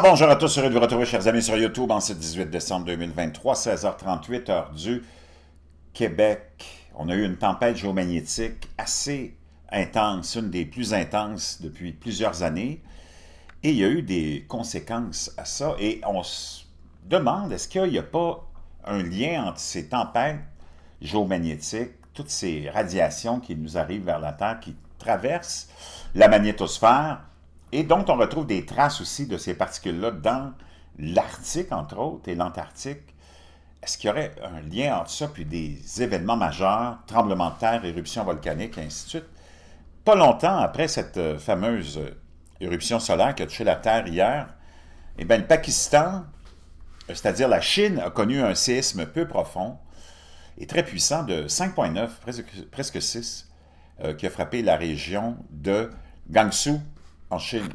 bonjour à tous, heureux de vous retrouver, chers amis, sur YouTube en ce 18 décembre 2023, 16h38, heure du Québec. On a eu une tempête géomagnétique assez intense, une des plus intenses depuis plusieurs années, et il y a eu des conséquences à ça, et on se demande, est-ce qu'il n'y a pas un lien entre ces tempêtes géomagnétiques, toutes ces radiations qui nous arrivent vers la Terre, qui traversent la magnétosphère, et dont on retrouve des traces aussi de ces particules-là dans l'Arctique, entre autres, et l'Antarctique. Est-ce qu'il y aurait un lien entre ça puis des événements majeurs, tremblements de terre, éruptions volcaniques, et ainsi de suite? Pas longtemps après cette euh, fameuse euh, éruption solaire qui a touché la Terre hier, eh ben le Pakistan, euh, c'est-à-dire la Chine, a connu un séisme peu profond et très puissant de 5,9, presque, 6, qui a frappé la région de Gansu en Chine.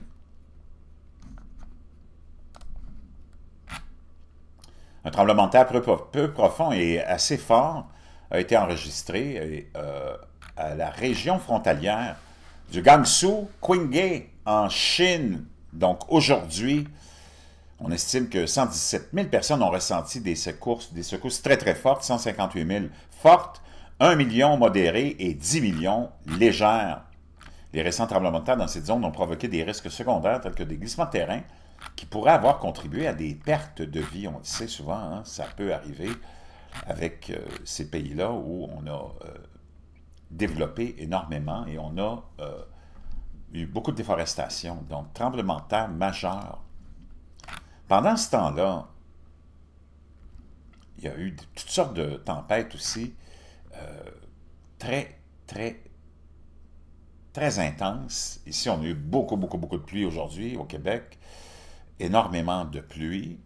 Un tremblement de terre peu, profond et assez fort a été enregistré euh, à la région frontalière du Gansu, Qinghai, en Chine. Donc aujourd'hui, on estime que 117 000 personnes ont ressenti des secousses, des secousses très très fortes, 158 000 fortes, 1 million modérées et 10 millions légères. Les récents tremblements de terre dans cette zone ont provoqué des risques secondaires tels que des glissements de terrain qui pourraient avoir contribué à des pertes de vie. On le sait souvent, hein, ça peut arriver avec euh, ces pays-là où on a euh, développé énormément et on a euh, eu beaucoup de déforestation. Donc, tremblements de terre majeur. Pendant ce temps-là, il y a eu toutes sortes de tempêtes aussi, très, très très intense. Ici, on a eu beaucoup, beaucoup, beaucoup de pluie aujourd'hui au Québec. Énormément de pluie.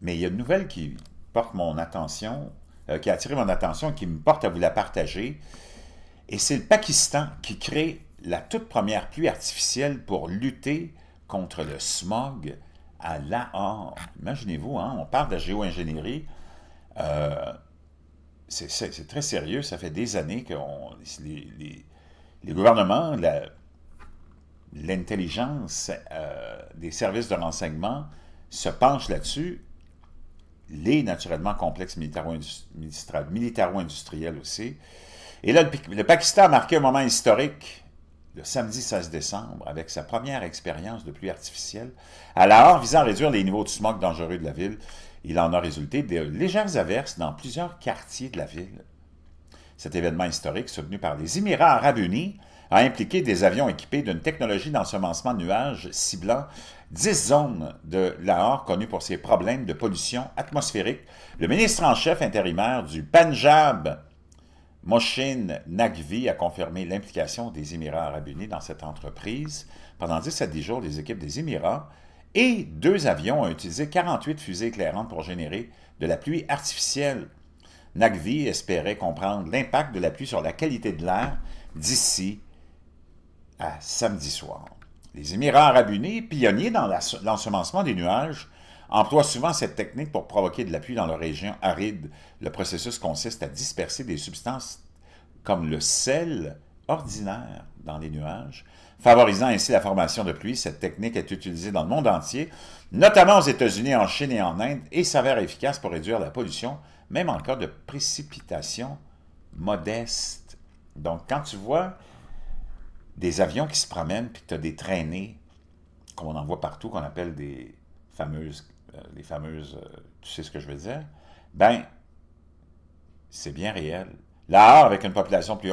Mais il y a une nouvelle qui porte mon attention, euh, qui a attiré mon attention, qui me porte à vous la partager. Et c'est le Pakistan qui crée la toute première pluie artificielle pour lutter contre le smog à Lahore. Imaginez-vous, hein, on parle de géo-ingénierie. Euh, c'est très sérieux. Ça fait des années que les, gouvernements, l'intelligence euh, des services de renseignement se penchent là-dessus. Les, naturellement, complexes militaro-industriels aussi. Et là, le, le Pakistan a marqué un moment historique le samedi 16 décembre avec sa première expérience de pluie artificielle à Lahore visant à réduire les niveaux de smog dangereux de la ville. Il en a résulté de légères averses dans plusieurs quartiers de la ville. Cet événement historique, soutenu par les Émirats arabes unis, a impliqué des avions équipés d'une technologie d'ensemencement de nuages ciblant 10 zones de Lahore connues pour ses problèmes de pollution atmosphérique. Le ministre en chef intérimaire du Punjab, Moshin Nagvi a confirmé l'implication des Émirats arabes unis dans cette entreprise. Pendant 17 à 10 jours, les équipes des Émirats et deux avions ont utilisé 48 fusées éclairantes pour générer de la pluie artificielle. Nagvi espérait comprendre l'impact de la pluie sur la qualité de l'air d'ici à samedi soir. Les Émirats arabes unis, pionniers dans l'ensemencement des nuages, emploie souvent cette technique pour provoquer de la pluie dans leur régions arides. Le processus consiste à disperser des substances comme le sel ordinaire dans les nuages, favorisant ainsi la formation de pluie. Cette technique est utilisée dans le monde entier, notamment aux États-Unis, en Chine et en Inde, et s'avère efficace pour réduire la pollution, même en cas de précipitation modeste. Donc, quand tu vois des avions qui se promènent, puis tu as des traînées, comme on en voit partout, qu'on appelle des, fameuses, euh, les fameuses, euh, tu sais ce que je veux dire, ben, c'est bien réel. L'art, avec une population plus,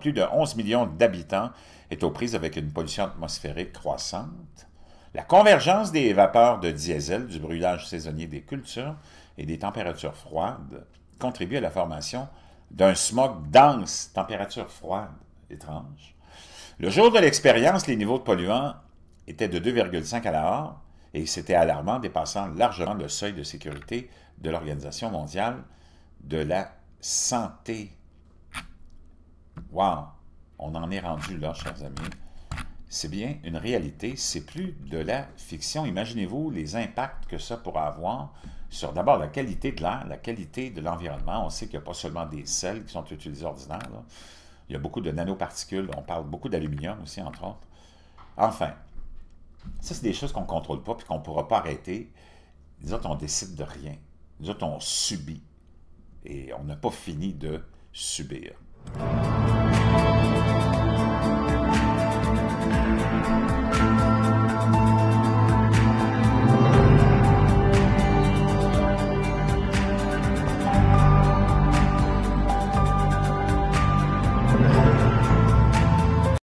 plus de 11 millions d'habitants, est aux prises avec une pollution atmosphérique croissante. La convergence des vapeurs de diesel, du brûlage saisonnier des cultures et des températures froides contribue à la formation d'un smog dense, température froide, étrange. Le jour de l'expérience, les niveaux de polluants étaient de 2,5 à la et c'était alarmant, dépassant largement le seuil de sécurité de l'Organisation mondiale de la santé. Wow! On en est rendu là, chers amis. C'est bien une réalité, c'est plus de la fiction. Imaginez-vous les impacts que ça pourra avoir sur d'abord la qualité de l'air, la qualité de l'environnement. On sait qu'il n'y a pas seulement des sels qui sont utilisés ordinaires. Il y a beaucoup de nanoparticules, on parle beaucoup d'aluminium aussi, entre autres. Enfin, ça, c'est des choses qu'on ne contrôle pas puis qu'on ne pourra pas arrêter. Nous autres, on décide de rien. Nous autres, on subit. Et on n'a pas fini de subir.